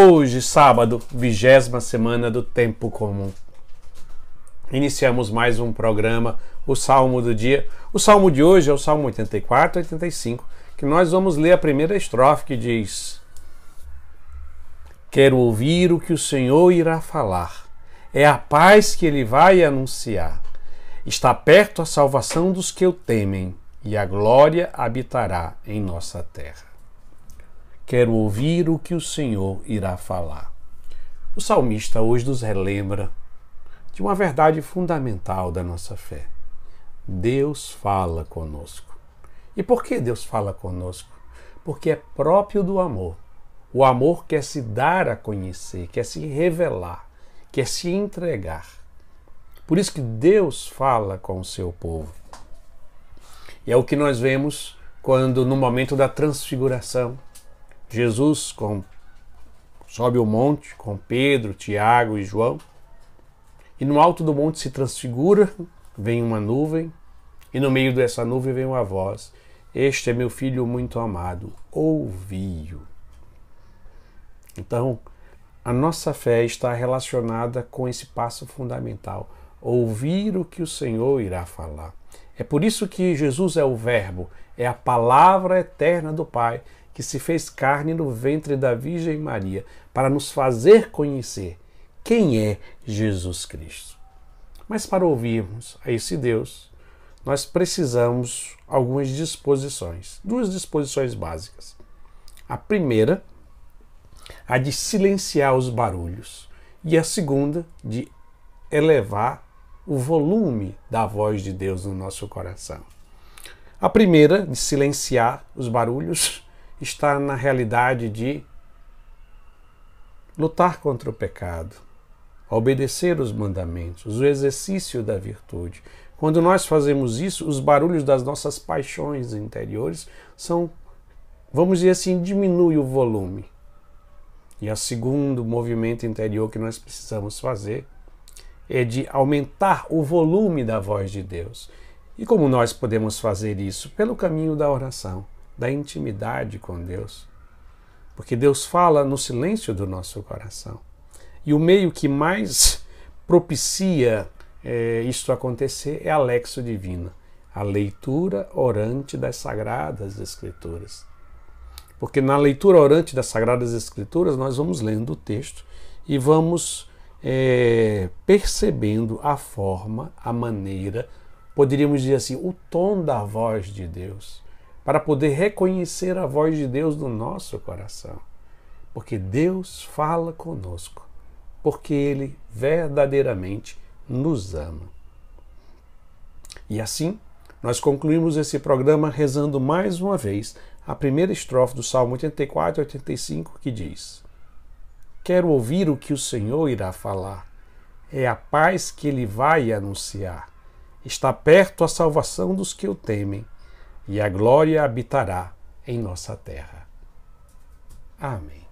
Hoje, sábado, vigésima semana do Tempo Comum. Iniciamos mais um programa, o Salmo do Dia. O Salmo de hoje é o Salmo 84 85, que nós vamos ler a primeira estrofe que diz: Quero ouvir o que o Senhor irá falar. É a paz que ele vai anunciar. Está perto a salvação dos que o temem, e a glória habitará em nossa terra. Quero ouvir o que o Senhor irá falar. O salmista hoje nos relembra de uma verdade fundamental da nossa fé. Deus fala conosco. E por que Deus fala conosco? Porque é próprio do amor. O amor quer se dar a conhecer, quer se revelar, quer se entregar. Por isso que Deus fala com o seu povo. E é o que nós vemos quando, no momento da transfiguração, Jesus com, sobe o monte com Pedro, Tiago e João, e no alto do monte se transfigura, vem uma nuvem, e no meio dessa nuvem vem uma voz: Este é meu filho muito amado, ouvi-o. Então, a nossa fé está relacionada com esse passo fundamental: ouvir o que o Senhor irá falar. É por isso que Jesus é o Verbo, é a palavra eterna do Pai que se fez carne no ventre da Virgem Maria, para nos fazer conhecer quem é Jesus Cristo. Mas para ouvirmos a esse Deus, nós precisamos algumas disposições, duas disposições básicas. A primeira, a de silenciar os barulhos, e a segunda, de elevar o volume da voz de Deus no nosso coração. A primeira, de silenciar os barulhos, está na realidade de lutar contra o pecado, obedecer os mandamentos, o exercício da virtude. Quando nós fazemos isso, os barulhos das nossas paixões interiores são, vamos dizer assim, diminui o volume. E o segundo movimento interior que nós precisamos fazer é de aumentar o volume da voz de Deus. E como nós podemos fazer isso? Pelo caminho da oração da intimidade com Deus. Porque Deus fala no silêncio do nosso coração. E o meio que mais propicia é, isto acontecer é a lexo divina, a leitura orante das Sagradas Escrituras. Porque na leitura orante das Sagradas Escrituras nós vamos lendo o texto e vamos é, percebendo a forma, a maneira, poderíamos dizer assim, o tom da voz de Deus para poder reconhecer a voz de Deus no nosso coração. Porque Deus fala conosco, porque Ele verdadeiramente nos ama. E assim, nós concluímos esse programa rezando mais uma vez a primeira estrofe do Salmo 84 e 85 que diz: Quero ouvir o que o Senhor irá falar. É a paz que ele vai anunciar. Está perto a salvação dos que o temem e a glória habitará em nossa terra. Amém.